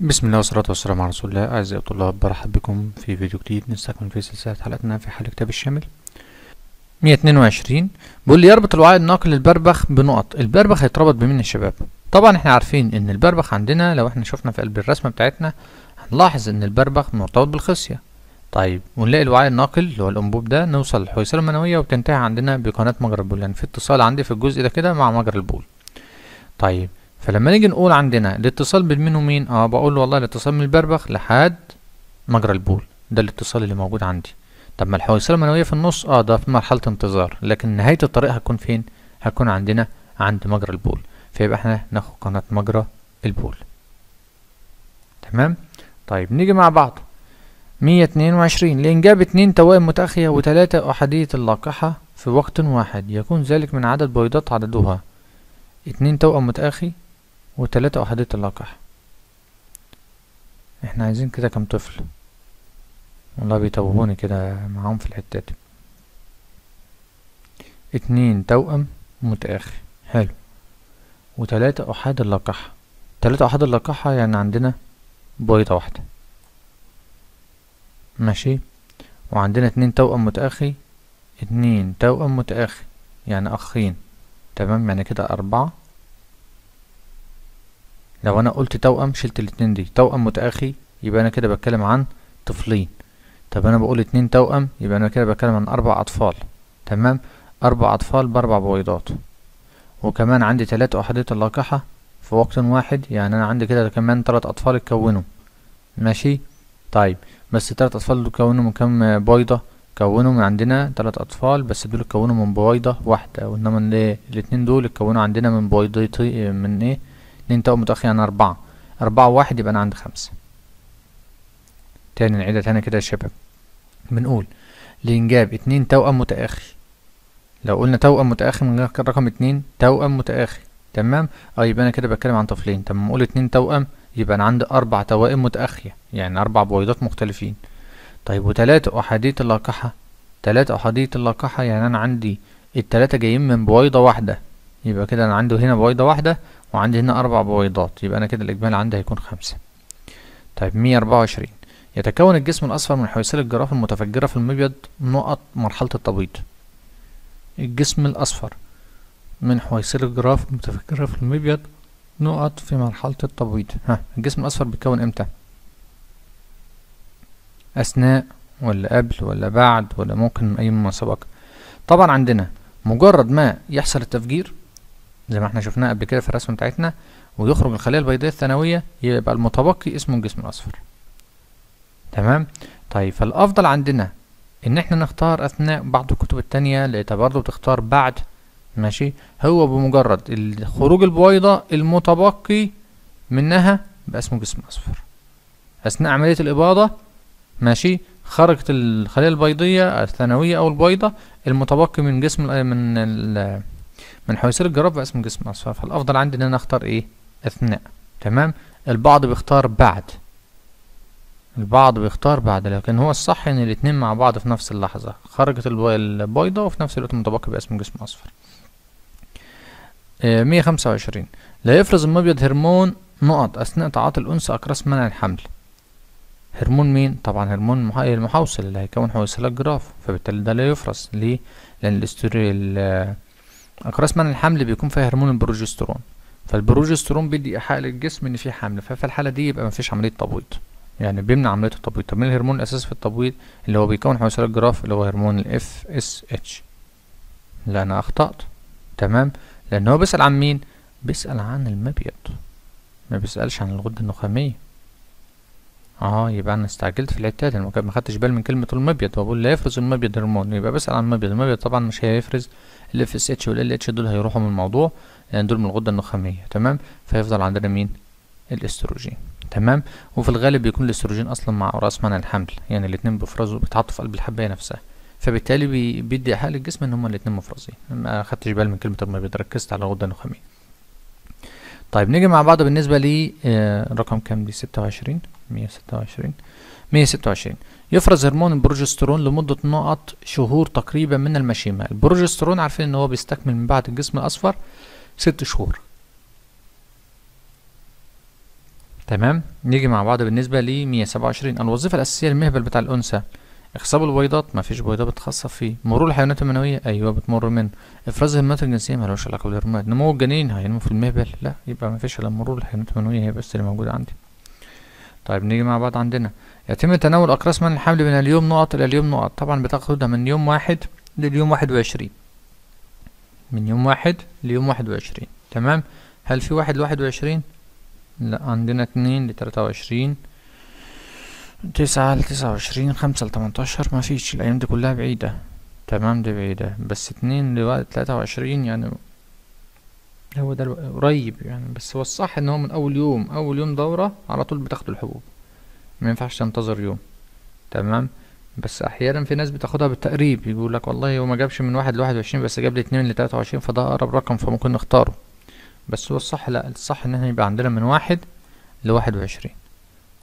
بسم الله والصلاة والسلام على رسول الله أعزائي الطلاب برحب بكم في فيديو جديد نستكمل في سلسلة حلقتنا في حل الكتاب الشامل 122 بيقول لي يربط الوعاء الناقل البربخ بنقط البربخ هيتربط بمين يا شباب؟ طبعا احنا عارفين ان البربخ عندنا لو احنا شفنا في قلب الرسمة بتاعتنا هنلاحظ ان البربخ مرتبط بالخصية طيب ونلاقي الوعاء الناقل اللي هو الانبوب ده نوصل للحويصلة المنوية وبتنتهي عندنا بقناة مجرى البول لأن يعني في اتصال عندي في الجزء ده كده مع مجرى البول طيب فلما نيجي نقول عندنا الاتصال بين مين ومين اه بقول له والله الاتصال من البربخ لحد مجرى البول ده الاتصال اللي موجود عندي طب ما الحويصله المنويه في النص اه ده في مرحله انتظار لكن نهايه الطريق هتكون فين هتكون عندنا عند مجرى البول فيبقى احنا ناخد قناه مجرى البول تمام طيب نيجي مع بعض 122 لإنجاب 2 توائم متأخية و3 أحادية اللقاحة في وقت واحد يكون ذلك من عدد بيضات عددها 2 توأم متأخي وتلاتة أحادية اللقاح احنا عايزين كده كام طفل والله بيتوهوني كده معاهم في الحتة دي اتنين توأم متآخر حلو وتلاتة أحاد اللقاح تلاتة أحاد اللقاح يعني عندنا بويضة واحدة ماشي وعندنا اتنين توأم متأخي اتنين توأم متأخي يعني أخين تمام يعني كده أربعة لو انا قلت توأم شلت الاتنين دي توأم متأخي يبقى انا كده بتكلم عن طفلين طب انا بقول اتنين توأم يبقى انا كده بتكلم عن اربع اطفال تمام اربع اطفال باربع بويضات وكمان عندي تلات احادية اللقاحة في وقت واحد يعني انا عندي كده كمان تلات اطفال اتكونوا ماشي طيب بس تلات اطفال دول كونوا من كام بويضة كونوا من عندنا تلات اطفال بس دول اتكونوا من بويضة واحدة وانما الاتنين دول اتكونوا عندنا من بويضتين من ايه اتنين توأم متأخرين عن أربعة أربعة واحد يبقى أنا عندي خمسة تاني نعيدها تاني كده يا شباب بنقول لإنجاب اتنين توأم متأخر لو قلنا توأم متأخر من غير رقم اتنين توأم متأخر تمام اه يبقى أنا كده بتكلم عن طفلين طب ما أقول اتنين توأم يبقى أنا عندي أربع توائم متأخية يعني أربع بويضات مختلفين طيب وتلاتة أحادية اللاقحة تلاتة أحادية اللاقحة يعني أنا عندي التلاتة جايين من بويضة واحدة يبقى كده أنا عندي هنا بويضة واحدة وعندي هنا أربع بويضات يبقى أنا كده الإجمالي عندي هيكون خمسة طيب مية أربعة وعشرين يتكون الجسم الأصفر من حويصل الجراف المتفجرة في المبيض نقط مرحلة التبيض الجسم الأصفر من حويصل الجراف المتفجرة في المبيض نقط في مرحلة التبيض ها الجسم الأصفر بيتكون إمتى؟ أثناء ولا قبل ولا بعد ولا ممكن أي مما سبق طبعا عندنا مجرد ما يحصل التفجير زي ما احنا شفناه قبل كده في الرسمه بتاعتنا ويخرج الخلية البيضيه الثانوية يبقى المتبقي اسمه الجسم الأصفر تمام طيب فالأفضل عندنا إن احنا نختار أثناء بعض الكتب الثانيه لقيتها برضه بتختار بعد ماشي هو بمجرد خروج البويضة المتبقي منها بقى اسمه جسم أصفر أثناء عملية الإباضة ماشي خرجت الخلية البيضية الثانوية أو البيضة المتبقي من جسم من من حيصير الجراب اسم جسم أصفر فالأفضل عندي إن أنا أختار إيه أثناء تمام البعض بيختار بعد البعض بيختار بعد لكن هو الصح إن الاتنين مع بعض في نفس اللحظة خرجت البيضة وفي نفس الوقت متبقي باسم جسم أصفر آه، مية خمسة وعشرين لا يفرز المبيض هرمون نقط أثناء تعاطي الأنثى أكراس منع الحمل هرمون مين؟ طبعا هرمون المحوصل اللي هيكون حويصلات جراف فبالتالي ده لا يفرز ليه؟ لأن الاستوري اقراص منع الحمل بيكون فيها هرمون البروجسترون فالبروجسترون بيدي ايحاء للجسم ان في حمل ففي الحاله دي يبقى مفيش عمليه تبويض يعني بيمنع عمليه التبويض طب مين الهرمون الاساسي في التبويض اللي هو بيكون حويصلات الجراف اللي هو هرمون الاف اس اتش لا انا اخطات تمام لان هو بيسال عن مين بيسال عن المبيض ما بيسالش عن الغده النخاميه اه يبقى انا استعجلت في العتاد انا ما خدتش بال من كلمه المبيض وبقول لا يفرز المبيض هرمون يبقى بسال عن المبيض المبيض طبعا مش هيفرز الاف اس اتش والال اتش دول هيروحوا من الموضوع لان يعني دول من الغده النخاميه تمام فيفضل عندنا مين الاستروجين تمام وفي الغالب بيكون الاستروجين اصلا مع راس منع الحمل يعني الاثنين بيفرزوا بيتحطوا في قلب الحبايه نفسها فبالتالي بي بيدي حال للجسم ان هما الاثنين مفرزين ما خدتش بال من كلمه المبيض ركزت على الغده النخاميه طيب نيجي مع بعض بالنسبه لرقم آه، كام دي 26 126 126 يفرز هرمون البروجسترون لمدة نقط شهور تقريبا من المشيمة البروجسترون عارفين ان هو بيستكمل من بعد الجسم الاصفر ست شهور تمام نيجي مع بعض بالنسبة ل 127 الوظيفة الأساسية المهبل بتاع الأنثى اخصاب البيضات مفيش بيضة بتخصب فيه مرور الحيوانات المنوية أيوة بتمر منه افراز الهرمونات الجنسية ملوش علاقة بالهرمونات نمو الجنين هينمو في المهبل لا يبقى مفيش إلا مرور الحيوانات المنوية هي بس اللي موجودة عندي طيب نيجي مع بعض عندنا يتم تناول أقراص من الحمل من اليوم نقط إلى اليوم نقط طبعا بتاخدها من يوم واحد لليوم واحد وعشرين من يوم واحد ليوم واحد وعشرين تمام هل في واحد لواحد وعشرين لا عندنا اتنين لتلاتة وعشرين تسعة لتسعة وعشرين خمسة لتمنتاشر مفيش الأيام دي كلها بعيدة تمام دي بعيدة بس اتنين لتلاتة وعشرين يعني هو ده قريب يعني بس هو الصح ان هو من اول يوم اول يوم دورة على طول بتاخد الحبوب ما ينفعش تنتظر يوم تمام بس احيانا في ناس بتاخدها بالتقريب يقول لك والله هو ما جابش من واحد لواحد وعشرين بس جاب لي اتنين لتلاتة وعشرين فده اقرب رقم فممكن نختاره بس هو الصح لا الصح ان احنا يبقى عندنا من واحد لواحد وعشرين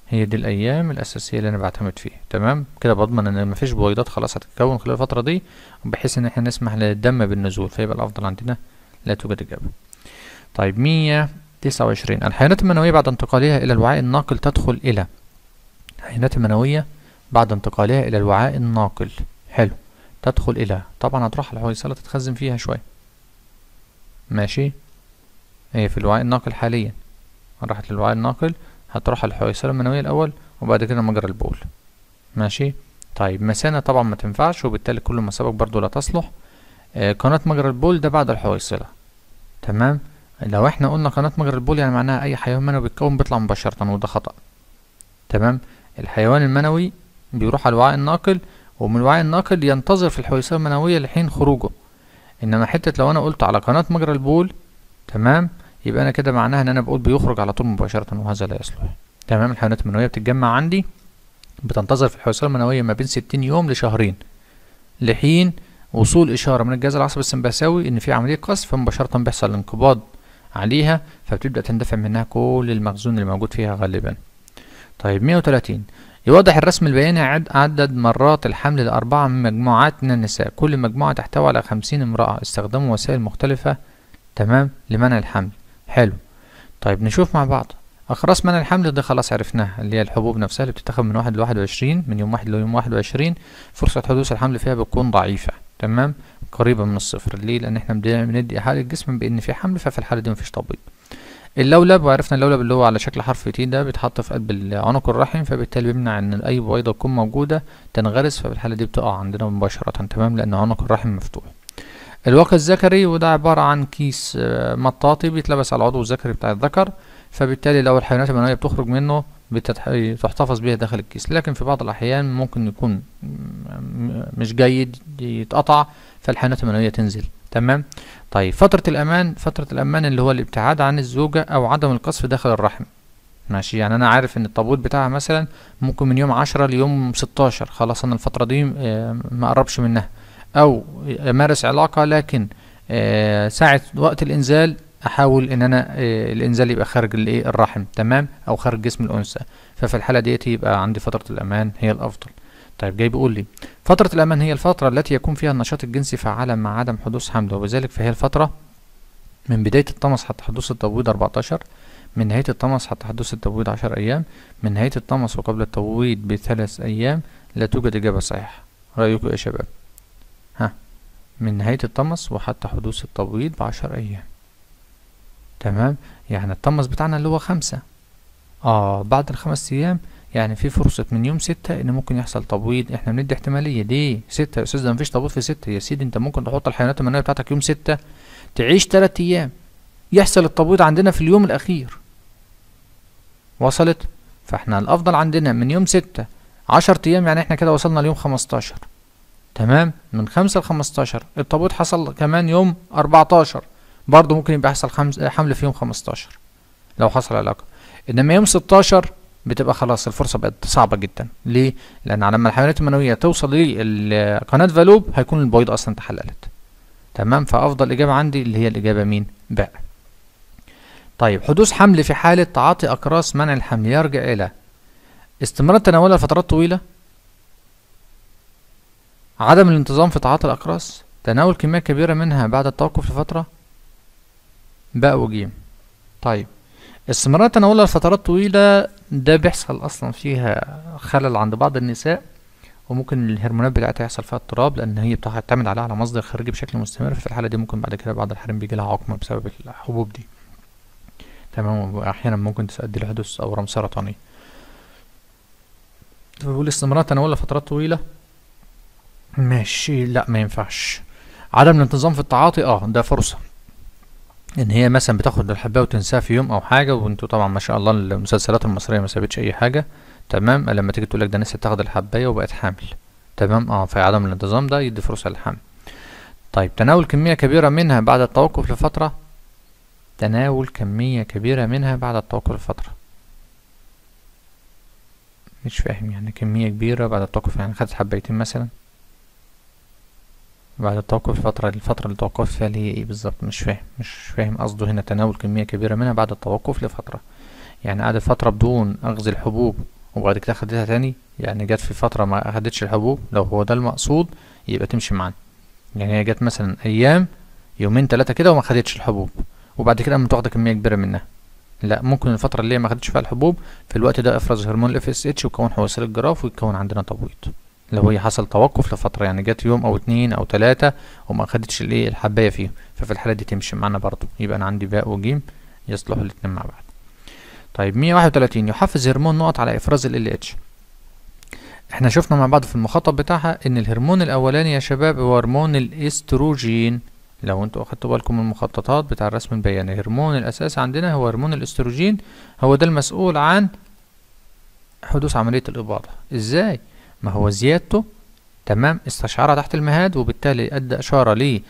هي دي الايام الاساسيه اللي انا بعتمد فيها تمام كده بضمن ان مفيش بويضات خلاص هتتكون خلال الفتره دي بحيث ان احنا نسمح للدم بالنزول فيبقى الافضل عندنا لا توجد اجابه طيب 129 الحيوانات المنوية بعد انتقالها إلى الوعاء الناقل تدخل إلى الحيوانات المنوية بعد انتقالها إلى الوعاء الناقل حلو تدخل إلى طبعا هتروح على الحويصلة تتخزن فيها شوية ماشي هي في الوعاء الناقل حاليا راحت للوعاء الناقل هتروح على الحويصلة المنوية الأول وبعد كده مجرى البول ماشي طيب مثانة طبعا ما تنفعش وبالتالي كل ما سبق برضو لا تصلح آه قناة مجرى البول ده بعد الحويصلة تمام لو احنا قلنا قناة مجرى البول يعني معناها أي حيوان منوي بيتكون بيطلع مباشرة وده خطأ تمام الحيوان المنوي بيروح على الوعاء الناقل ومن الوعاء الناقل ينتظر في الحويصلة المنوية لحين خروجه إنما حتة لو أنا قلت على قناة مجرى البول تمام يبقى أنا كده معناها إن أنا بقول بيخرج على طول مباشرة وهذا لا يصلح تمام الحيوانات المنوية بتتجمع عندي بتنتظر في الحويصلة المنوية ما بين ستين يوم لشهرين لحين وصول إشارة من الجهاز العصبي السمباساوي إن في عملية قصف فمباشرة بيحصل انقباض عليها فبتبدأ تندفع منها كل المخزون اللي موجود فيها غالبا طيب 130 يوضح الرسم البياني عدد مرات الحمل لأربعة من مجموعات من النساء كل مجموعة تحتوي على خمسين امرأة استخدموا وسائل مختلفة تمام لمنع الحمل حلو طيب نشوف مع بعض أخرس منع الحمل دي خلاص عرفناها اللي هي الحبوب نفسها اللي بتتاخد من واحد لواحد وعشرين من يوم واحد ليوم واحد وعشرين فرصة حدوث الحمل فيها بتكون ضعيفة تمام قريبة من الصفر ليه لأن احنا بندي إيحاء الجسم بإن في حمل ففي الحالة دي مفيش تبييض اللولب وعرفنا اللولب اللي هو على شكل حرف تي ده بيتحط في قلب عنق الرحم فبالتالي بيمنع ان اي بويضه تكون موجوده تنغرس ففي الحاله دي بتقع عندنا مباشره تمام لان عنق الرحم مفتوح الواقي الذكري وده عباره عن كيس آه، مطاطي بيتلبس على العضو الذكري بتاع الذكر فبالتالي لو الحيوانات المنويه بتخرج منه بتحتفظ بيها داخل الكيس لكن في بعض الاحيان ممكن يكون مش جيد يتقطع فالحانة المنوية تنزل تمام طيب فترة الأمان فترة الأمان اللي هو الابتعاد عن الزوجة أو عدم القصف داخل الرحم ماشي يعني أنا عارف إن التابوت بتاعها مثلا ممكن من يوم عشرة ليوم ستاشر خلاص أنا الفترة دي آه، ما أقربش منها أو أمارس علاقة لكن آه، ساعة وقت الإنزال احاول ان انا آه، الانزال يبقى خارج الايه الرحم تمام او خارج جسم الانثى ففي الحاله ديت يبقى عندي فتره الامان هي الافضل طيب جاي بيقول لي فترة الأمان هي الفترة التي يكون فيها النشاط الجنسي فعالا مع عدم حدوث حمل وبذلك فهي الفترة من بداية الطمس حتى حدوث التبويض 14 من نهاية الطمس حتى حدوث التبويض 10 أيام من نهاية الطمس وقبل التبويض بثلاث أيام لا توجد إجابة صحيحة رأيكم إيه يا شباب ها من نهاية الطمس وحتى حدوث التبويض 10 أيام تمام يعني الطمس بتاعنا اللي هو خمسة اه بعد الخمس أيام يعني في فرصة من يوم ستة ان ممكن يحصل تبويض احنا بندي احتمالية ليه ستة يا استاذ ده مفيش تبويض في ستة يا سيدي انت ممكن تحط الحيوانات المنوية بتاعتك يوم ستة تعيش تلات ايام يحصل التبويض عندنا في اليوم الاخير وصلت فاحنا الافضل عندنا من يوم ستة عشر ايام يعني احنا كده وصلنا ليوم خمستاشر تمام من خمسة لخمستاشر التبويض حصل كمان يوم اربعتاشر برضه ممكن يبقى يحصل حمل في يوم خمستاشر لو حصل علاقة انما يوم ستاشر بتبقى خلاص الفرصه بقت صعبه جدا ليه لان على ما الحيوانات المنويه توصل لقناه فالوب هيكون البويض اصلا اتحللت تمام فافضل اجابه عندي اللي هي الاجابه مين باء طيب حدوث حمل في حاله تعاطي اقراص منع الحمل يرجع الى استمرار تناولها لفترات طويله عدم الانتظام في تعاطي الاقراص تناول كميه كبيره منها بعد التوقف لفتره باء وجيم طيب استمرار تناولها لفترات طويلة ده بيحصل أصلا فيها خلل عند بعض النساء وممكن الهرمونات بتاعتها يحصل فيها اضطراب لأن هي بتعتمد عليها على مصدر خارجي بشكل مستمر ففي الحالة دي ممكن بعد كده بعض الحريم بيجي لها عقم بسبب الحبوب دي تمام وأحيانا ممكن تؤدي لحدوث أورام سرطانية فبيقول استمرار تناولها لفترات طويلة ماشي لا ما ينفعش عدم الانتظام في التعاطي اه ده فرصة ان هي مثلا بتاخد الحبايه وتنساها في يوم او حاجه وانتوا طبعا ما شاء الله المسلسلات المصريه ما سابتش اي حاجه تمام لما تيجي تقول لك ده نسيت تاخد الحبايه وبقت حامل تمام اه فعدم الانتظام ده يدي فرصه للحمل طيب تناول كميه كبيره منها بعد التوقف لفتره تناول كميه كبيره منها بعد التوقف لفتره مش فاهم يعني كميه كبيره بعد التوقف يعني خدت حبايتين مثلا بعد التوقف فترة الفترة اللي توقفت فيها اللي هي ايه بالظبط مش فاهم مش فاهم قصده هنا تناول كمية كبيرة منها بعد التوقف لفترة يعني قعدت فترة بدون أخذ الحبوب وبعد كده خدتها تاني يعني جت في فترة ما أخدتش الحبوب لو هو ده المقصود يبقى تمشي معانا يعني هي جت مثلا أيام يومين تلاتة كده وما خدتش الحبوب وبعد كده قامت واخدة كمية كبيرة منها لا ممكن الفترة اللي هي ما خدتش فيها الحبوب في الوقت ده افرز هرمون الاف اس اتش ويكون حواسيل الجراف ويتكون عندنا تبويض لو هي حصل توقف لفترة يعني جت يوم أو اتنين أو تلاتة وما خدتش الإيه الحباية فيهم ففي الحالة دي تمشي معانا برضو يبقى أنا عندي باء وجيم يصلحوا الاتنين مع بعض طيب 131 يحفز هرمون نقط على إفراز ال اتش احنا شفنا مع بعض في المخاطب بتاعها ان الهرمون الاولاني يا شباب هو هرمون الاستروجين لو انتوا اخدتوا بالكم من المخططات بتاع الرسم البياني الهرمون يعني الاساسي عندنا هو هرمون الاستروجين هو ده المسؤول عن حدوث عملية الاباضة ازاي ما هو زيادته تمام استشعرها تحت المهاد وبالتالي ادى اشاره ليه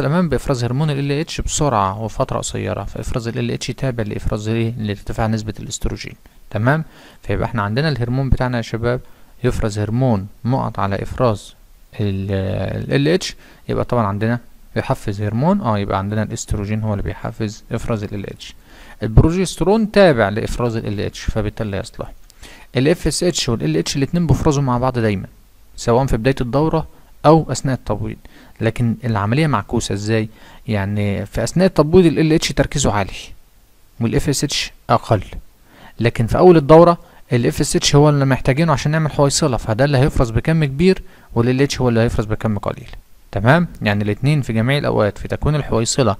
الامام بافراز هرمون ال اتش بسرعه وفتره قصيره فافراز ال اتش تابع لافراز ايه لارتفاع نسبه الاستروجين تمام فيبقى احنا عندنا الهرمون بتاعنا يا شباب يفرز هرمون مقط على افراز ال اتش يبقى طبعا عندنا بيحفز هرمون اه يبقى عندنا الاستروجين هو اللي بيحفز افراز ال اتش البروجسترون تابع لافراز ال اتش فبالتالي يصلح ال اس اتش LH اتش الاتنين بيفرزوا مع بعض دايما سواء في بداية الدورة او اثناء التبويض لكن العملية معكوسة ازاي يعني في اثناء التبويض ال اتش تركيزه عالي وال اس اتش اقل لكن في اول الدورة ال اس اتش هو اللي محتاجينه عشان نعمل حويصلة فده اللي هيفرز بكم كبير وال اتش هو اللي هيفرز بكم قليل تمام يعني الاتنين في جميع الاوقات في تكوين الحويصلة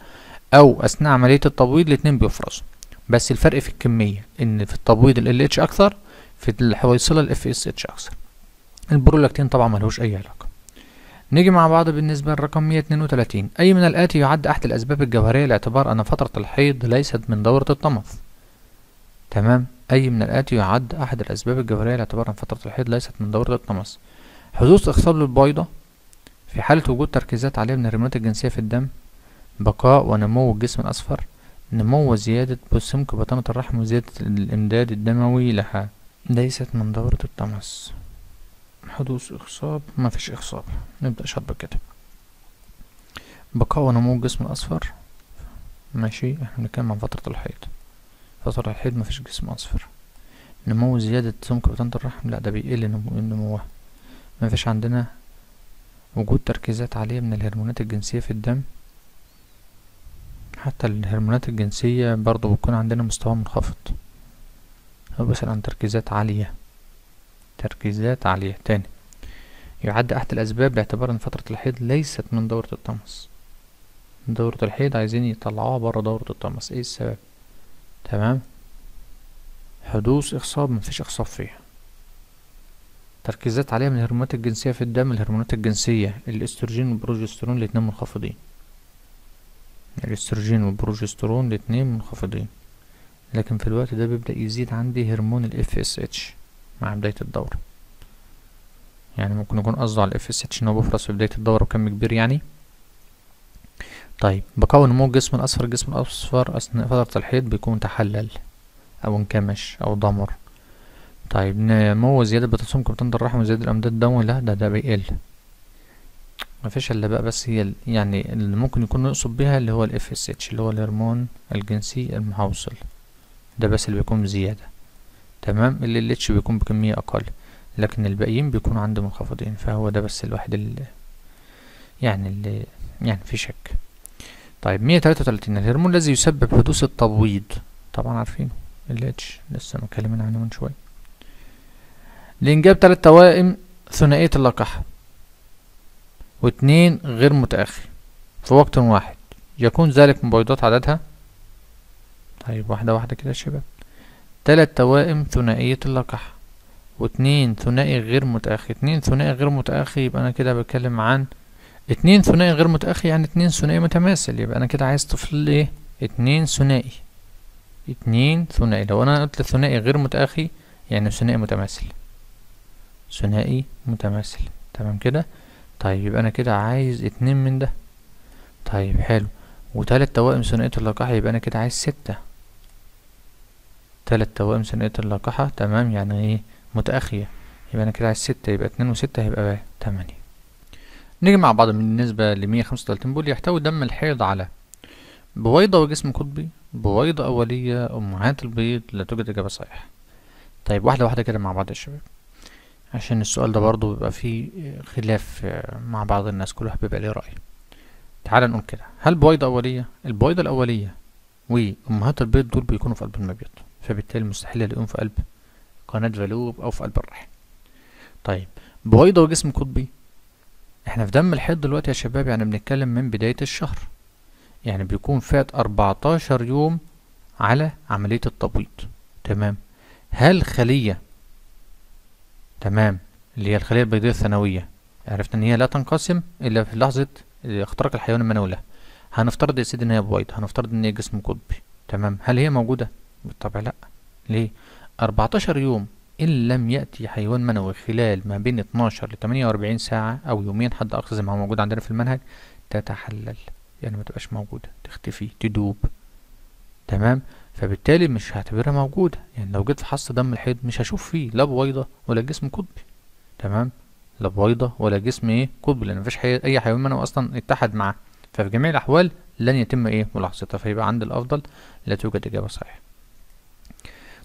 او اثناء عملية التبويض الاتنين بيفرزوا بس الفرق في الكمية ان في التبويض ال اتش اكثر في الحويصله الاف اس اتش اكثر البرولاكتين طبعا ملهوش اي علاقه نيجي مع بعض بالنسبة للرقم 132 أي من الآتي يعد أحد الأسباب الجوهرية لاعتبار أن فترة الحيض ليست من دورة الطمث تمام أي من الآتي يعد أحد الأسباب الجوهرية لاعتبار أن فترة الحيض ليست من دورة الطمث حدوث إخصاب للبيضة في حالة وجود تركيزات عالية من الهرمونات الجنسية في الدم بقاء ونمو الجسم الأصفر نمو وزيادة بسمك بطانة الرحم وزيادة الإمداد الدموي لها ليست من دورة التماس حدوث إخصاب مفيش إخصاب نبدأ شرب كده بقاء ونمو الجسم الأصفر ماشي احنا بنتكلم عن فترة الحيض فترة الحيض مفيش جسم أصفر نمو زيادة سمك بطانة الرحم لا ده بيقل نموها مفيش عندنا وجود تركيزات عالية من الهرمونات الجنسية في الدم حتى الهرمونات الجنسية برضو بتكون عندنا مستوى منخفض بسأل عن تركيزات عالية تركيزات عالية تاني يعد أحد الأسباب باعتبار أن فترة الحيض ليست من دورة الطمس دورة الحيض عايزين يطلعوها بره دورة الطمس ايه السبب تمام حدوث إخصاب مفيش إخصاب فيها تركيزات عالية من الهرمونات الجنسية في الدم الهرمونات الجنسية الاستروجين والبروجسترون الاتنين منخفضين الاستروجين والبروجسترون الاتنين منخفضين لكن في الوقت ده بيبدأ يزيد عندي هرمون ال FSH مع بداية الدورة يعني ممكن يكون قصده على ال FSH إن هو بيفرز في بداية الدورة بكم كبير يعني طيب بكون نمو الجسم الأصفر الجسم الأصفر أثناء فترة الحيض بيكون تحلل أو انكمش أو ضمر طيب نمو زيادة بتسم كبتان الرحم وزيادة الأمداد الدموي لا ده ده بيقل مفيش الا بقى بس هي يعني اللي ممكن يكون نقصد بيها اللي هو ال FSH اللي هو الهرمون الجنسي المحوصل ده بس اللي بيكون زيادة تمام اللي الليتش بيكون بكمية أقل لكن الباقيين بيكون عنده منخفضين فهو ده بس الواحد اللي يعني اللي يعني في شك طيب مية تلاتة وتلاتين الهرمون الذي يسبب حدوث التبويض طبعا عارفينه الليتش لسه متكلمين عنه من شوية لإنجاب تلات توائم ثنائية اللقاح واتنين غير متاخر في وقت واحد يكون ذلك مبيضات عددها طيب واحدة واحدة كده يا شباب تلات توائم ثنائية اللقاح واتنين ثنائي غير متأخي اتنين ثنائي غير متأخي يبقى أنا كده بتكلم عن اتنين ثنائي غير متأخي يعني اتنين ثنائي متماثل يبقى أنا كده عايز طفل إيه اتنين ثنائي اتنين ثنائي لو أنا قلت ثنائي غير متأخي يعني ثنائي متماثل ثنائي متماثل تمام كده طيب يبقى أنا كده عايز اتنين من ده طيب حلو وتلات توائم ثنائية اللقاح يبقى أنا كده عايز ستة تلات توائم ثنائية اللقاحة تمام يعني ايه متأخية يبقى انا كده عايز ستة يبقى اتنين وستة هيبقى تمانية نيجي مع بعض بالنسبة لمية خمسة وتلاتين بول يحتوي دم الحيض على بويضة وجسم قطبي بويضة أولية أمهات البيض لا توجد إجابة صحيحة طيب واحدة واحدة كده مع بعض يا شباب عشان السؤال ده برضه بيبقى فيه خلاف مع بعض الناس كل واحد بيبقى ليه رأي تعال نقول كده هل بويضة أولية البويضة الأولية وأمهات البيض دول بيكونوا في قلب المبيض فبالتالي مستحيل الاقيهم في قلب قناة فالوب او في قلب الرحم طيب بويضة وجسم قطبي احنا في دم الحيض دلوقتي يا شباب يعني بنتكلم من بداية الشهر يعني بيكون فات 14 يوم على عملية التبويض تمام هل خلية تمام اللي هي الخلية البيضية الثانوية عرفنا ان هي لا تنقسم الا في لحظة اختراق الحيوان المنوي لها هنفترض يا سيدي ان هي بويضة هنفترض ان هي جسم قطبي تمام هل هي موجودة بالطبع لا ليه 14 يوم إن لم يأتي حيوان منوي خلال ما بين 12 ل 48 ساعة أو يومين حد أقصى زي ما هو موجود عندنا في المنهج تتحلل يعني ما تبقاش موجودة تختفي تدوب تمام فبالتالي مش هعتبرها موجودة يعني لو جيت فحصت دم الحيض مش هشوف فيه لا بويضة ولا جسم قطبي تمام لا بويضة ولا جسم ايه قطبي لأن مفيش حي... أي حيوان منوي أصلا اتحد معاه ففي جميع الأحوال لن يتم ايه ملاحظتها فيبقى عند الأفضل لا توجد إجابة صحيحة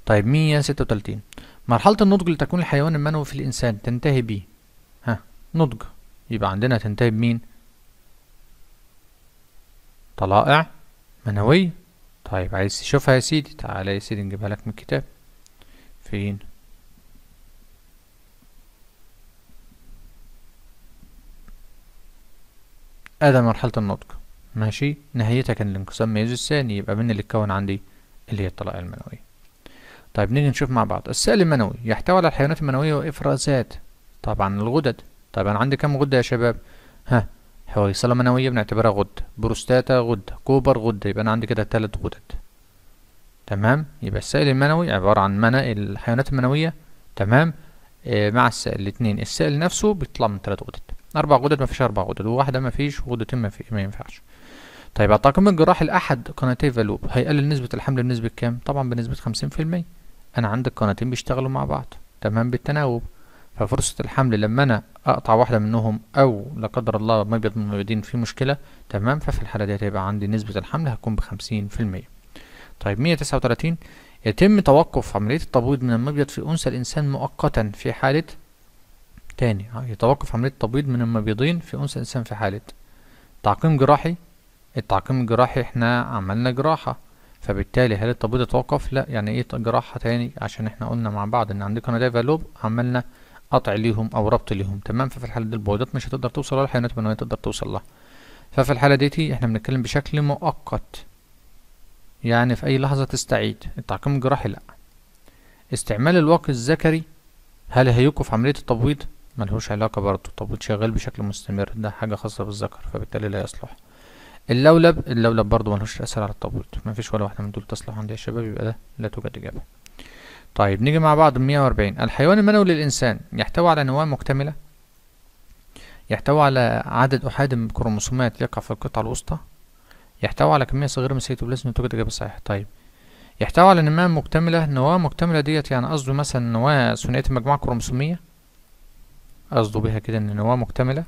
طيب 136 مرحلة النضج لتكون الحيوان المنوي في الإنسان تنتهي ب ها نضج يبقى عندنا تنتهي بمين؟ طلائع منوية طيب عايز تشوفها يا سيدي تعالى يا سيدي نجيبها لك من الكتاب فين؟ هذا مرحلة النضج ماشي نهايتها كان الانقسام ميزو الثاني يبقى مين اللي اتكون عندي اللي هي الطلائع المنوية طيب نيجي نشوف مع بعض السائل المنوي يحتوي على الحيوانات المنوية وإفرازات طبعا الغدد طبعا عندي كم غدة يا شباب ها حويصلة منوية بنعتبرها غدة بروستاتا غدة كوبر غدة يبقى أنا عندي كده تلات غدد تمام يبقى السائل المنوي عبارة عن منا الحيوانات المنوية تمام آه، مع السائل الاتنين السائل نفسه بيطلع من تلات غدد أربع غدد مفيش أربع غدد وواحدة مفيش وغدتين مفي... ما ينفعش طيب التقييم الجراحي الأحد قناتي فالوب هيقلل نسبة الحمل بنسبة كام؟ طبعا بنسبة خمسين في المية انا عندي القناتين بيشتغلوا مع بعض تمام بالتناوب ففرصة الحمل لما انا اقطع واحدة منهم او لا قدر الله مبيض من المبيضين في مشكلة تمام ففي الحالة دي هيبقى عندي نسبة الحمل هتكون بخمسين في المية طيب مية تسعة وتلاتين يتم توقف عملية التبويض من المبيض في أنثى الإنسان مؤقتا في حالة تاني آه، يتوقف عملية التبويض من المبيضين في أنثى الإنسان في حالة تعقيم جراحي التعقيم الجراحي احنا عملنا جراحة فبالتالي هل التبويض يتوقف لا يعني ايه جراحة تاني عشان احنا قلنا مع بعض ان انا ناديفا لوب عملنا قطع ليهم او ربط ليهم تمام ففي الحاله دي البويضات مش هتقدر توصل لها الحيوانات المنويه تقدر توصل لها ففي الحاله ديتي احنا بنتكلم بشكل مؤقت يعني في اي لحظه تستعيد التعقيم الجراحي لا استعمال الواقي الذكري هل هيوقف عمليه التبويض ملهوش علاقه برضه التبويض شغال بشكل مستمر ده حاجه خاصه بالذكر فبالتالي لا يصلح اللولب اللولب برضو ملهوش اثر على التبويض مفيش ولا واحدة من دول تصلح عندي يا شباب يبقى ده لا توجد إجابة طيب نيجي مع بعض 140 الحيوان المنوي للإنسان يحتوي على نواه مكتملة يحتوي على عدد أحاد من الكروموسومات يقع في القطعة الوسطى يحتوي على كمية صغيرة من السيتوبلازم توجد إجابة صحيحة طيب يحتوي على نواه مكتملة نواه مكتملة ديت يعني قصده مثلا نواة ثنائية المجموعة الكروموسومية قصده بيها كده إن نواه مكتملة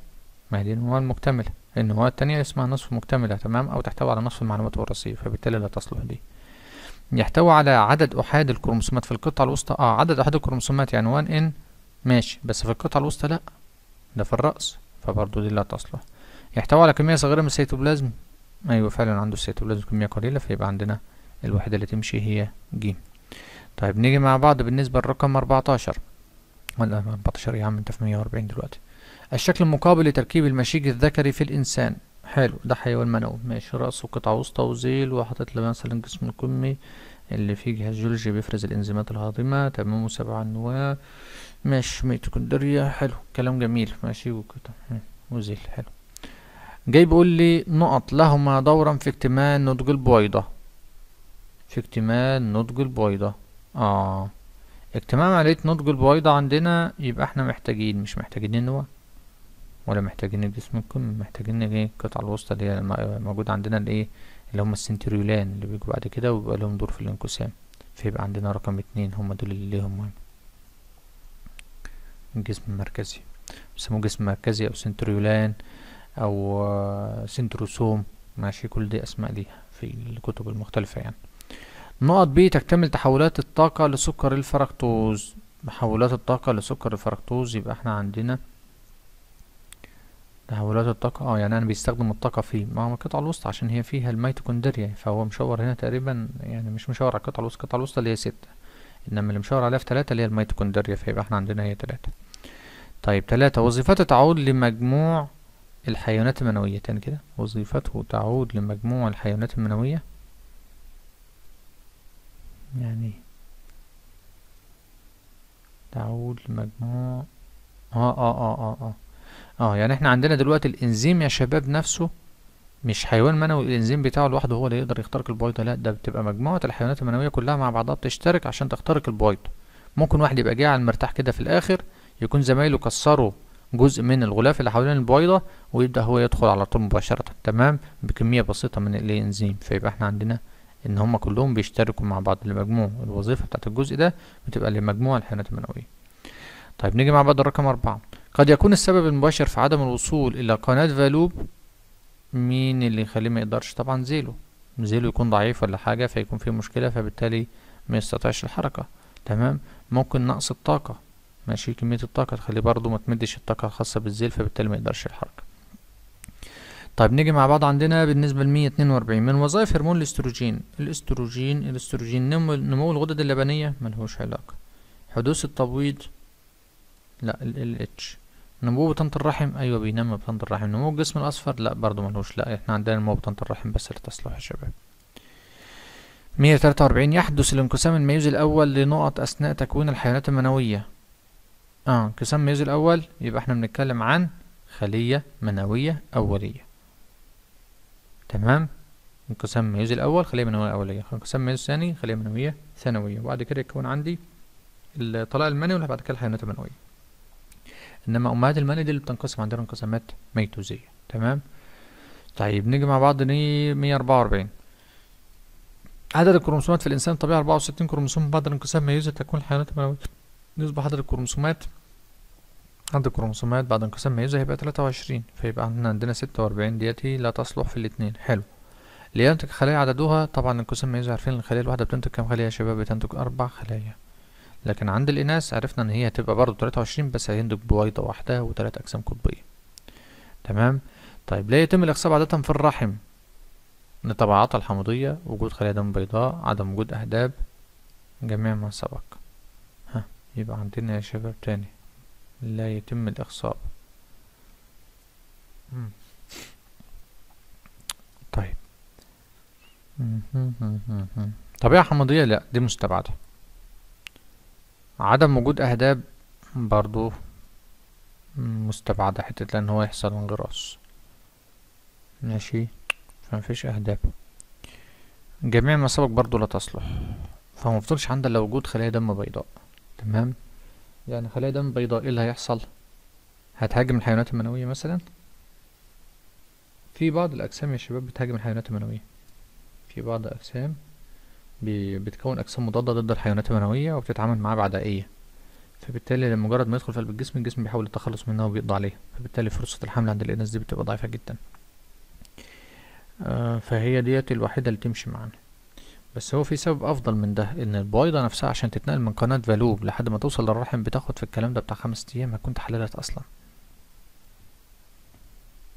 ما هي دي النواة المكتملة النواة التانية اسمها نصف مكتملة تمام أو تحتوي على نصف المعلومات الوراثية فبالتالي لا تصلح دي يحتوي على عدد أحاد الكروموسومات في القطعة الوسطى اه عدد أحاد الكروموسومات يعني 1 ان ماشي بس في القطعة الوسطى لأ ده في الرأس فبرضه دي لا تصلح يحتوي على كمية صغيرة من السيتوبلازم أيوة فعلا عنده السيتوبلازم كمية قليلة فيبقى عندنا الوحدة اللي تمشي هي ج طيب نيجي مع بعض بالنسبة للرقم 14 14 يا عم انت في 140 دلوقتي الشكل المقابل لتركيب المشيج الذكري في الإنسان حلو ده حيوان منوي ماشي رأس وقطعة وسطى وزيل وحاطط له مثلا جسم الكمي اللي فيه جهاز جيولوجي بيفرز الإنزيمات الهاضمة تمام وسبع أنواع ماشي ميتوكوندريا حلو كلام جميل ماشي وكده وزيل حلو جاي بيقول لي نقط لهما دورا في اكتمال نضج البويضة في اكتمال نضج البويضة اه اكتمام عملية نضج البويضة عندنا يبقى احنا محتاجين مش محتاجين النواة ولا محتاجين الجسم الكمي محتاجين ايه القطعة الوسطى اللي هي موجودة عندنا الايه اللي إيه، هما السنتريولان اللي بيجوا بعد كده وبيبقى لهم دور في الانقسام فيبقى عندنا رقم اتنين هما دول اللي ليهم مهم الجسم المركزي بيسموه جسم مركزي او سنتريولان او سنتروسوم ماشي كل دي اسماء ليها في الكتب المختلفة يعني نقط ب تكتمل تحولات الطاقة لسكر الفركتوز تحولات الطاقة لسكر الفركتوز يبقى احنا عندنا تحولات الطاقة اه يعني انا بيستخدم الطاقة في ما هو القطعة الوسطى عشان هي فيها الميتوكوندريا فهو مشاور هنا تقريبا يعني مش مشاور على القطعة الوسطى القطعة الوسطى اللي هي ستة انما اللي مشاور عليها في تلاتة اللي هي الميتوكوندريا فيبقى احنا عندنا هي تلاتة طيب تلاتة وظيفته تعود لمجموع الحيوانات المنوية تاني كده وظيفته تعود لمجموع الحيوانات المنوية يعني تعود لمجموع اه اه اه اه اه اه يعني احنا عندنا دلوقتي الانزيم يا شباب نفسه مش حيوان منوي الانزيم بتاعه لوحده هو اللي يقدر يخترق البويضه لا ده بتبقى مجموعه الحيوانات المنويه كلها مع بعضها بتشترك عشان تخترق البويضه ممكن واحد يبقى جاي على المرتاح كده في الاخر يكون زمايله كسروا جزء من الغلاف اللي حوالين البويضه ويبدا هو يدخل على طول مباشره تمام بكميه بسيطه من الانزيم فيبقى احنا عندنا ان هم كلهم بيشتركوا مع بعض لمجموع الوظيفه بتاعت الجزء ده بتبقى لمجموع الحيوانات المنويه طيب نيجي مع بعض الرقم أربعة قد يكون السبب المباشر في عدم الوصول إلى قناة فالوب مين اللي يخليه ما يقدرش طبعا زيلو زيلو يكون ضعيف ولا حاجة فيكون فيه مشكلة فبالتالي ما يستطيعش الحركة تمام ممكن نقص الطاقة ماشي كمية الطاقة تخليه برضه ما تمدش الطاقة الخاصة بالزيل فبالتالي ما يقدرش الحركة طيب نيجي مع بعض عندنا بالنسبة ل 142 من وظائف هرمون الاستروجين الاستروجين الاستروجين نمو, نمو الغدد اللبنية ملهوش علاقة حدوث التبويض لا ال اتش نمو بطنة الرحم ايوه بينمى بطنة الرحم نمو الجسم الاصفر لا برضه ملهوش لا احنا عندنا نمو بطنة الرحم بس للتصلح يا شباب 143 يحدث الانقسام الميوز الاول لنقط اثناء تكوين الحيوانات المنوية اه انقسام الميوز الاول يبقى احنا بنتكلم عن خلية منوية أولية تمام انقسام ميوزي الاول خليه منويه اوليه انقسام ميوزي الثاني خليه منويه ثانويه وبعد كده يكون عندي الطلاء المنوي وبعد كده الحيوانات المنويه انما امهات المني دي اللي بتنقسم عندنا انقسامات ميتوزيه تمام طيب نيجي مع بعض ني 144 عدد الكروموسومات في الانسان الطبيعي 64 كروموسوم بعد الانقسام ميوزي تكون الحيوانات المنويه يصبح عدد الكروموسومات عند الكروموسومات بعد انقسام ميزة هيبقى تلاتة وعشرين فيبقى عندنا عندنا ستة وأربعين ديت هي لا تصلح في الاتنين حلو اللي ينتج خلايا عددها طبعا انقسام ميزة عارفين الخلية الواحدة بتنتج كام خلية يا شباب بتنتج أربع خلايا لكن عند الإناث عرفنا إن هي هتبقى برضه تلاتة وعشرين بس هينتج بويضة واحدة وثلاث أجسام قطبية تمام طيب لا يتم الإخصاب عادة في الرحم من الطبعات وجود خلايا دم بيضاء عدم وجود أهداب جميع ما سبق ها يبقى عندنا يا شباب تاني لا يتم الإخصاب طيب طبيعة حمضية لا دي مستبعدة عدم وجود أهداب برضو مستبعدة حتة لأن هو يحصل انغراس ماشي فمفيش أهداب جميع ما سبق برضو لا تصلح فمفضلش عندنا إلا وجود خلايا دم بيضاء تمام يعني خلايا دم بيضاء ايه اللي هيحصل هتهاجم الحيوانات المنوية مثلا في بعض الأجسام يا شباب بتهاجم الحيوانات المنوية في بعض الأجسام بتكون أجسام مضادة ضد الحيوانات المنوية وبتتعامل معاها بعدائية فبالتالي لمجرد ما يدخل في قلب الجسم الجسم بيحاول التخلص منها وبيقضي عليها فبالتالي فرصة الحمل عند الإناث دي بتبقى ضعيفة جدا آه، فهي ديت الوحيدة اللي تمشي معانا بس هو في سبب افضل من ده ان البويضه نفسها عشان تتنقل من قناه فالوب لحد ما توصل للرحم بتاخد في الكلام ده بتاع خمس ايام هتكون اتحللت اصلا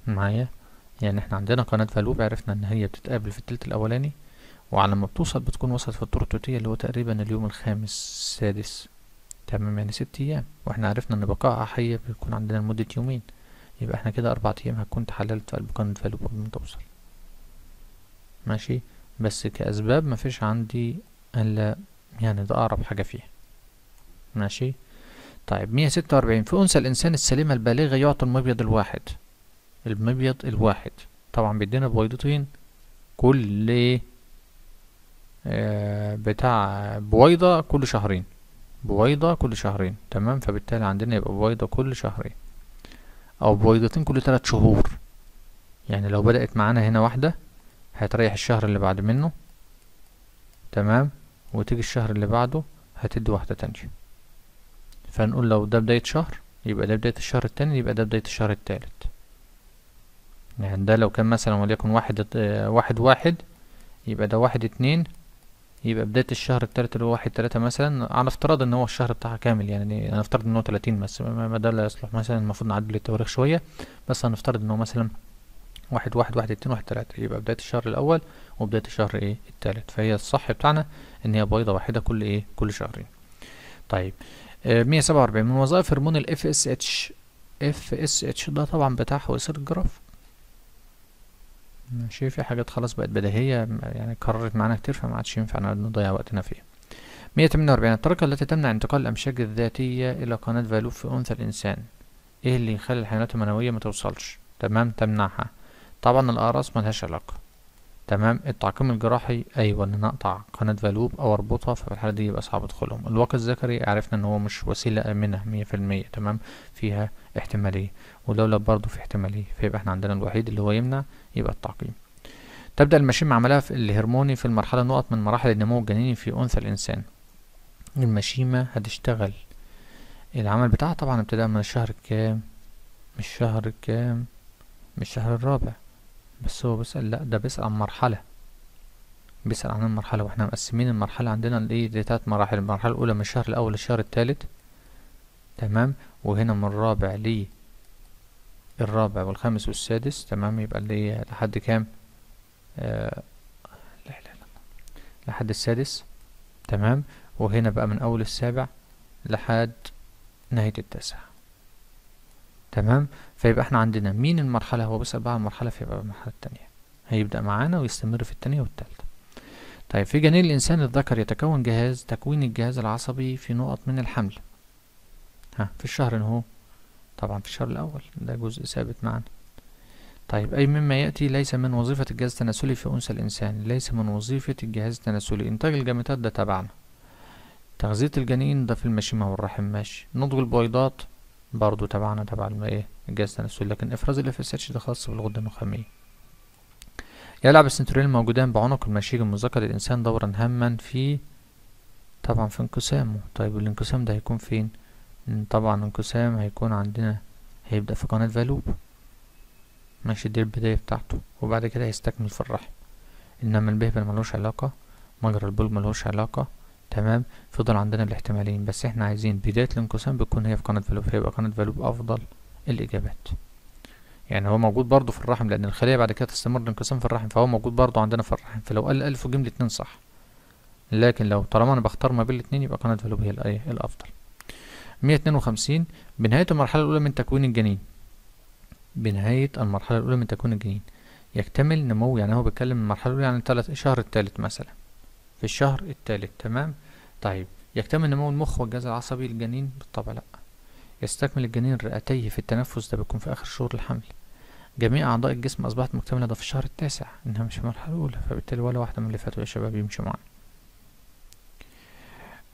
معايا يعني احنا عندنا قناه فالوب عرفنا ان هي بتتقابل في التلت الاولاني وعلى ما بتوصل بتكون وصلت في التوتيه اللي هو تقريبا اليوم الخامس السادس تمام يعني ست ايام واحنا عرفنا ان بقائها حيه بيكون عندنا لمده يومين يبقى احنا كده اربع ايام هتكون اتحللت في قلب قناه فالوب قبل ما توصل ماشي بس كأسباب مفيش عندي الا يعني ده أقرب حاجة فيها ماشي طيب مية ستة وأربعين في أنثى الإنسان السليمة البالغة يعطى المبيض الواحد المبيض الواحد طبعا بيدينا بويضتين كل آه، بتاع بويضة كل شهرين بويضة كل شهرين تمام فبالتالي عندنا يبقى بويضة كل شهرين أو بويضتين كل تلات شهور يعني لو بدأت معانا هنا واحدة هتريح الشهر اللي بعد منه تمام وتيجي الشهر اللي بعده هتدي واحدة تانية فنقول لو ده بداية شهر يبقى ده بداية الشهر التاني يبقى ده بداية الشهر التالت يعني ده لو كان مثلا وليكن واحد اه واحد واحد يبقى ده واحد اتنين يبقى بداية الشهر التالت اللي هو واحد تلاتة مثلا على افتراض ان هو الشهر بتاعها كامل يعني انا افترض ان هو تلاتين بس ما ده لا يصلح مثلا المفروض نعدل التواريخ شوية بس هنفترض ان هو مثلا واحد واحد واحد اتنين واحد تلاتة يبقى بداية الشهر الأول وبداية الشهر ايه التالت فهي الصح بتاعنا إن هي بيضة واحدة كل ايه كل شهرين طيب آه، مية سبعة وأربعين من وظائف هرمون ال FSH FSH ده طبعا بتاع حويصة الجراف ماشي في حاجات خلاص بقت بديهية يعني اتكررت معانا كتير فما عادش ينفع نضيع وقتنا فيها مية تمانية وأربعين الطريقة التي تمنع انتقال الأمشاج الذاتية إلى قناة فالوف في أنثى الإنسان ايه اللي يخلي الحيوانات المنوية متوصلش تمام تمنعها طبعا الأقراص ملهاش علاقة تمام التعقيم الجراحي أيوة إن أقطع قناة فالوب أو أربطها ففي الحالة دي يبقى صعب أدخلهم الواقي الذكري عرفنا إن هو مش وسيلة آمنة مية في المية تمام فيها احتمالية ولولا برضه في احتمالية فيبقى إحنا عندنا الوحيد اللي هو يمنع يبقى التعقيم تبدأ المشيم عملها في الهرموني في المرحلة نقط من مراحل النمو الجنيني في أنثى الإنسان المشيمة هتشتغل العمل بتاعها طبعا ابتداء من الشهر الكام مش شهر الكام مش الشهر الرابع بس هو بيسأل لأ ده بيسأل عن مرحلة بيسأل عن المرحلة واحنا مقسمين المرحلة عندنا لإيه لتلات مراحل المرحلة الأولى من الشهر الأول للشهر التالت تمام وهنا من الرابع لي الرابع والخامس والسادس تمام يبقى لي لحد كام آه لا لا لا لحد السادس تمام وهنا بقى من اول السابع لحد نهاية التاسع تمام فيبقى احنا عندنا مين المرحلة هو بيسأل بقى المرحلة فيبقى المرحلة التانية هيبدأ معانا ويستمر في التانية والتالتة طيب في جنين الإنسان الذكر يتكون جهاز تكوين الجهاز العصبي في نقط من الحمل ها في الشهر اهو طبعا في الشهر الأول ده جزء ثابت معانا طيب أي مما يأتي ليس من وظيفة الجهاز التناسلي في أنثى الإنسان ليس من وظيفة الجهاز التناسلي إنتاج الجامتات ده تبعنا تغذية الجنين ده في المشيمة والرحم ماشي نضج البويضات برضو تبعنا تبع ايه الجهاز التناسلي لكن افراز الاف اس اتش ده خاص بالغده النخاميه يلعب السنترين الموجودان بعنق المشيج المذكر للانسان دورا هاما في طبعا في انقسامه طيب الانقسام ده هيكون فين طبعا انقسام هيكون عندنا هيبدأ في قناة فالوب ماشي دي البداية بتاعته وبعد كده هيستكمل في الرحم انما البهبل ملوش علاقة مجرى البول ملوش علاقة تمام فضل عندنا الاحتمالين بس احنا عايزين بداية الانقسام بتكون هي في قناة فالوب فيبقى قناة فالوب أفضل الإجابات يعني هو موجود برضه في الرحم لأن الخلية بعد كده تستمر الانقسام في الرحم فهو موجود برضه عندنا في الرحم فلو قال ألف وجيم الاتنين صح لكن لو طالما أنا بختار ما بين الاتنين يبقى قناة فالوب هي الأفضل مية اتنين وخمسين بنهاية المرحلة الأولى من تكوين الجنين بنهاية المرحلة الأولى من تكوين الجنين يكتمل نمو يعني هو بيتكلم المرحلة الأولى يعني الشهر التالت مثلا في الشهر الثالث تمام طيب يكتمل نمو المخ والجهاز العصبي للجنين بالطبع لا يستكمل الجنين رئتيه في التنفس ده بيكون في آخر شهور الحمل جميع أعضاء الجسم أصبحت مكتملة ده في الشهر التاسع إنها مش في المرحلة الأولى فبالتالي ولا واحدة من اللي فاتوا يا شباب يمشوا معانا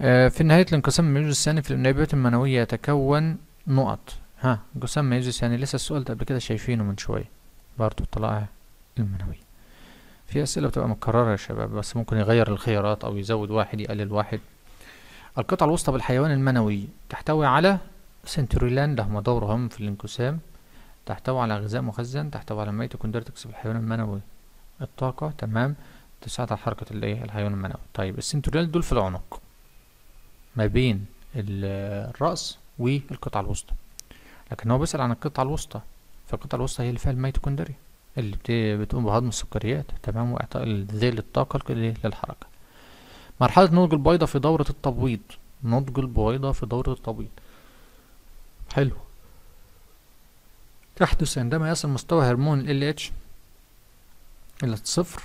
آه في نهاية الانقسام الميوز الثاني في النبات المنوية يتكون نقط ها جسم ميوزي الثاني لسه السؤال ده قبل كده شايفينه من شوية برضه الطلائع المنوية في أسئلة بتبقى متكررة يا شباب بس ممكن يغير الخيارات أو يزود واحد يقلل واحد القطعة الوسطى بالحيوان المنوي تحتوي على سنتريلان لهم دورهم في الانقسام تحتوي على غذاء مخزن تحتوي على ميتوكوندرتكس بالحيوان المنوي الطاقة تمام تساعد على حركة الايه الحيوان المنوي طيب السنتريلان دول في العنق ما بين الرأس والقطعة الوسطى لكن هو بيسأل عن القطعة الوسطى فالقطعة الوسطى هي اللي فيها الميتوكوندريا اللي بتقوم بهضم السكريات تمام واعطاء ذيل الطاقة للحركة مرحلة نضج البيضة في دورة التبويض نضج البويضة في دورة التبويض حلو تحدث عندما يصل مستوى هرمون ال اتش إلى الصفر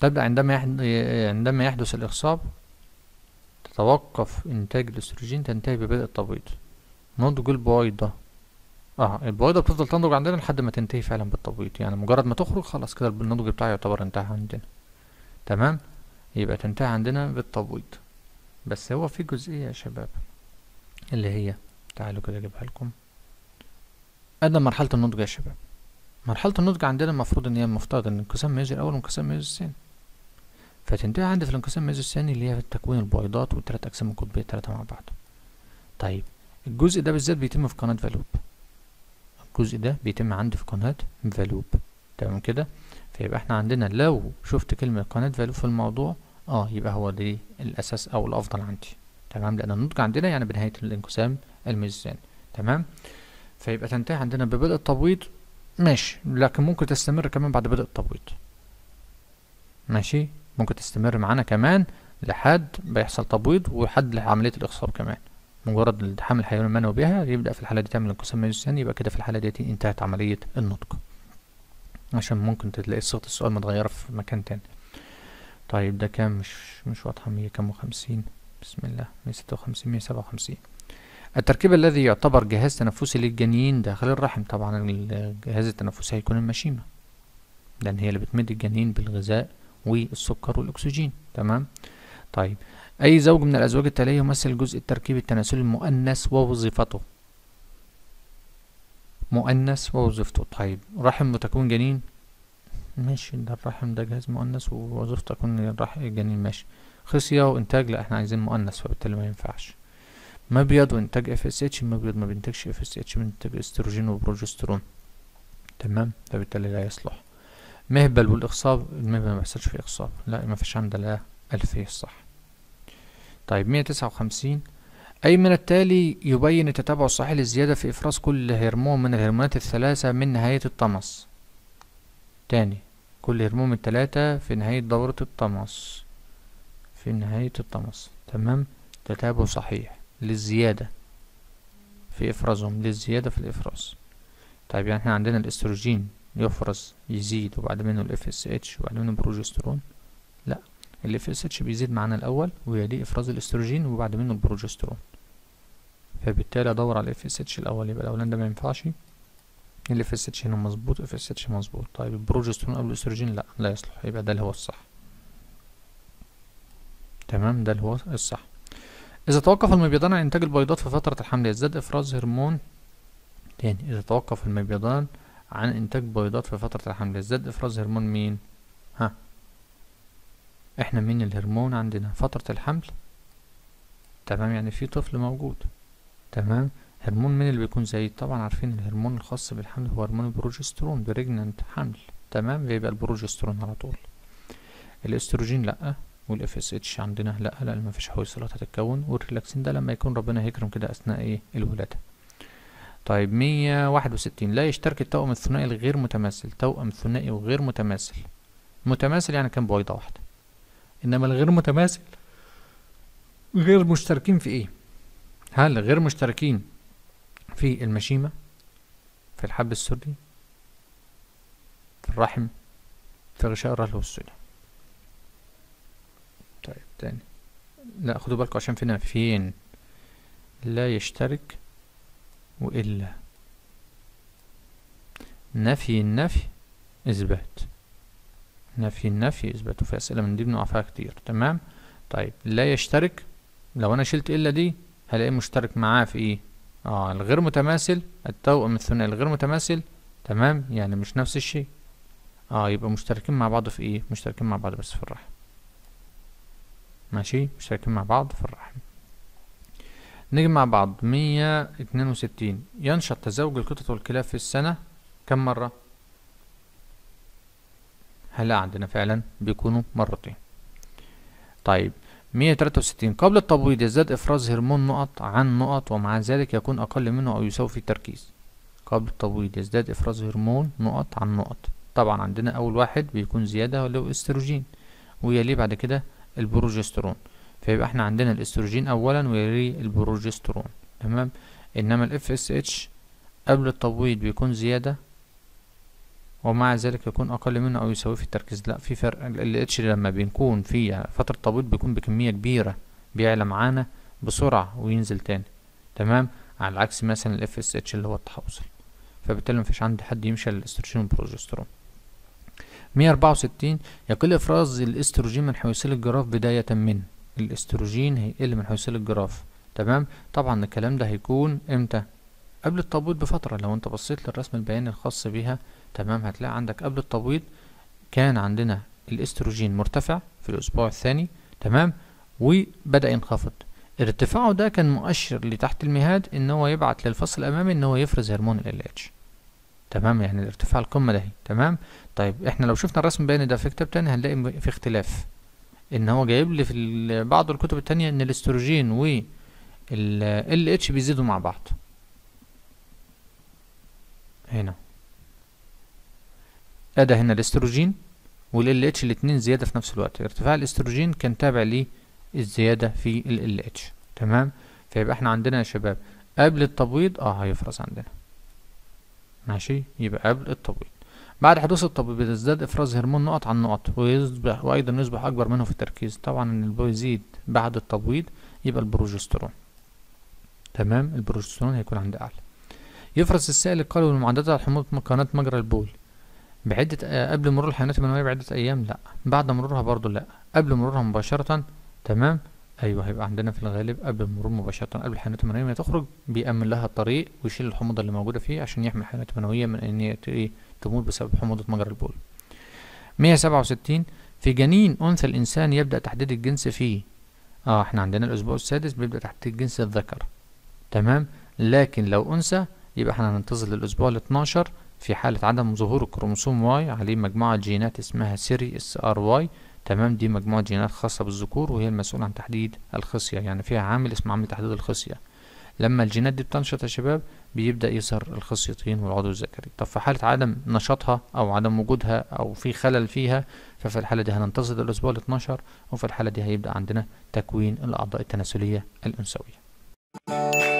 تبدأ عندما يحدث عندما يحدث الإخصاب تتوقف إنتاج الأستروجين تنتهي ببدء التبويض نضج البويضة اه البويضه بتفضل تنضج عندنا لحد ما تنتهي فعلا بالتبويض يعني مجرد ما تخرج خلاص كده النضج بتاعها يعتبر انتهى عندنا تمام يبقى تنتهي عندنا بالتبويض بس هو في جزئيه يا شباب اللي هي تعالوا كده اجيبها لكم ادي مرحله النضج يا شباب مرحله النضج عندنا المفروض ان هي المفترض ان انقسام ميزي الاول وانقسام ميزي الثاني فتنتهي عندي في الانقسام الميزي الثاني اللي هي تكوين البويضات والتلات اجسام القطبيه التلاته مع بعض طيب الجزء ده بالذات بيتم في قناه فالوب الجزء ده بيتم عندي في قناة فالوب تمام كده فيبقى احنا عندنا لو شفت كلمة قناة فالوب في الموضوع اه يبقى هو دي الأساس أو الأفضل عندي تمام لأن النضج عندنا يعني بنهاية الانقسام الميزان تمام فيبقى تنتهي عندنا ببدء التبويض ماشي لكن ممكن تستمر كمان بعد بدء التبويض ماشي ممكن تستمر معانا كمان لحد بيحصل تبويض ولحد عملية الإخصاب كمان مجرد التحام الحيوان المنوي بها يبدأ في الحالة دي تعمل انقسام ميزوثاني يبقى كده في الحالة دي انتهت عملية النطق عشان ممكن تلاقي صيغة السؤال متغيرة في مكان تاني طيب ده كام مش مش واضحة مية كام وخمسين بسم الله مية ستة وخمسين مية سبعة وخمسين التركيب الذي يعتبر جهاز تنفسي للجنين داخل الرحم طبعا الجهاز التنفسي هيكون المشيمة لأن هي اللي بتمد الجنين بالغذاء والسكر والأكسجين تمام طيب أي زوج من الأزواج التالية يمثل جزء التركيب التناسلي المؤنث ووظيفته مؤنث ووظيفته طيب رحم متكون جنين ماشي ده الرحم ده جهاز مؤنث ووظيفته تكون جنين ماشي خصية وإنتاج لأ احنا عايزين مؤنث فبالتالي ما ينفعش مبيض وإنتاج اف اس اتش المبيض ما بينتجش اف اس اتش بينتج استروجين وبروجسترون تمام فبالتالي لا يصلح مهبل والإخصاب المهبل ما بيحصلش فيه إخصاب لا ما فيش عمدة لا الفيه الصح طيب 159 أي من التالي يبين التتابع الصحيح للزيادة في إفراز كل هرمون من الهرمونات الثلاثة من نهاية الطمس تاني كل هرمون من الثلاثة في نهاية دورة الطمس في نهاية الطمس تمام تتابع صحيح للزيادة في إفرازهم للزيادة في الإفراز طيب يعني احنا عندنا الاستروجين يفرز يزيد وبعد منه الاف اس اتش وبعد منه البروجسترون في اس اتش بيزيد معانا الاول ويليه افراز الاستروجين وبعد منه البروجسترون فبالتالي ادور على الاف اس اتش الاول يبقى الاولاني ده مينفعش في اس اتش هنا مظبوط اف اس اتش مظبوط طيب البروجسترون قبل الاستروجين لا لا يصلح يبقى ده اللي هو الصح تمام ده اللي هو الصح اذا توقف المبيضان عن انتاج البيضات في فتره الحمل يزداد افراز هرمون تاني اذا توقف المبيضان عن انتاج بيضات في فتره الحمل يزداد افراز هرمون مين ها احنا من الهرمون عندنا فترة الحمل تمام يعني في طفل موجود تمام هرمون من اللي بيكون زايد طبعا عارفين الهرمون الخاص بالحمل هو هرمون البروجسترون بريجننت حمل تمام بيبقى البروجسترون على طول الاستروجين لا والاف اس اتش عندنا لا لان مفيش حويصلات هتتكون والريلاكسين ده لما يكون ربنا هيكرم كده اثناء ايه الولاده طيب مية واحد وستين لا يشترك التوأم الثنائي الغير متماثل توأم ثنائي وغير متماثل متماثل يعني كان بويضة واحدة إنما الغير متماثل غير مشتركين في إيه؟ هل غير مشتركين في المشيمة؟ في الحب السري؟ في الرحم؟ في غشاء الرهل والسلي؟ طيب تاني لا خدوا بالكم عشان فينا فين لا يشترك وإلا نفي النفي إثبات نفي النفي اثباته في اسئله من دي بنقع فيها كتير تمام طيب لا يشترك لو انا شلت الا دي هلاقيه مشترك معاه في ايه اه الغير متماثل التوأم الثنائي الغير متماثل تمام يعني مش نفس الشيء اه يبقى مشتركين مع بعض في ايه مشتركين مع بعض بس في الرحم ماشي مشتركين مع بعض في الرحم نيجي مع بعض 162 ينشط تزاوج القطط والكلاب في السنة كم مرة هلا عندنا فعلا بيكونوا مرتين طيب 163 قبل التبويض يزداد إفراز هرمون نقط عن نقط ومع ذلك يكون أقل منه أو يساوي في التركيز قبل التبويض يزداد إفراز هرمون نقط عن نقط طبعا عندنا أول واحد بيكون زيادة اللي هو الاستروجين ويليه بعد كده البروجسترون فيبقى احنا عندنا الاستروجين أولا ويليه البروجسترون تمام إنما ال FSH قبل التبويض بيكون زيادة ومع ذلك يكون اقل منه او يساوي في التركيز لا في فرق ال اتش لما بنكون في فتره طويل بيكون بكميه كبيره بيعلى معانا بسرعه وينزل تاني تمام على عكس مثلا الاف اس اتش اللي هو التحوصل فبالتالي مفيش عندي حد يمشي على الاستروجين والبروجسترون 164 يقل افراز الاستروجين من حويصل الجراف بدايه من الاستروجين هيقل من حويصل الجراف تمام طبعا الكلام ده هيكون امتى قبل التبويض بفترة لو انت بصيت للرسم البياني الخاص بيها تمام هتلاقي عندك قبل التبويض كان عندنا الاستروجين مرتفع في الأسبوع الثاني تمام وبدأ ينخفض ارتفاعه ده كان مؤشر لتحت المهاد ان هو يبعت للفص الامامي ان هو يفرز هرمون ال اتش تمام يعني الارتفاع القمه ده تمام طيب احنا لو شفنا الرسم البياني ده في كتاب تاني هنلاقي في اختلاف ان هو جايب لي في بعض الكتب التانية ان الاستروجين وال اتش بيزيدوا مع بعض هنا ادى هنا الاستروجين وال اتش الاتنين زيادة في نفس الوقت ارتفاع الاستروجين كان تابع للزيادة في ال اتش تمام فيبقى احنا عندنا يا شباب قبل التبويض اه هيفرز عندنا ماشي يبقى قبل التبويض بعد حدوث التبويض بيزداد افراز هرمون نقط عن نقط ويصبح وايضا يصبح اكبر منه في التركيز طبعا ان البو يزيد بعد التبويض يبقى البروجسترون تمام البروجسترون هيكون عند اعلى يفرز السائل القلوي لمعدات الحموضة قناة مجرى البول بعدة آه، قبل مرور الحيوانات المنوية بعدة أيام لأ بعد مرورها برضو لأ قبل مرورها مباشرة تمام أيوه هيبقى عندنا في الغالب قبل المرور مباشرة قبل الحيوانات المنوية ما تخرج بيأمن لها الطريق ويشيل الحموضة اللي موجودة فيه عشان يحمي الحيوانات المنوية من إن هي إيه، تموت بسبب حموضة مجرى البول 167 في جنين أنثى الإنسان يبدأ تحديد الجنس فيه اه احنا عندنا الأسبوع السادس بيبدأ تحديد الجنس الذكر تمام لكن لو أنثى يبقى احنا هننتظر للأسبوع ال 12 في حالة عدم ظهور الكروموسوم واي عليه مجموعة جينات اسمها سيري اس ار واي تمام دي مجموعة جينات خاصة بالذكور وهي المسؤولة عن تحديد الخصية يعني فيها عامل اسمه عامل تحديد الخصية لما الجينات دي بتنشط يا شباب بيبدأ يظهر الخصيتين والعضو الذكري طب في حالة عدم نشاطها أو عدم وجودها أو في خلل فيها ففي الحالة دي هننتظر الأسبوع ال 12 وفي الحالة دي هيبدأ عندنا تكوين الأعضاء التناسلية الأنثوية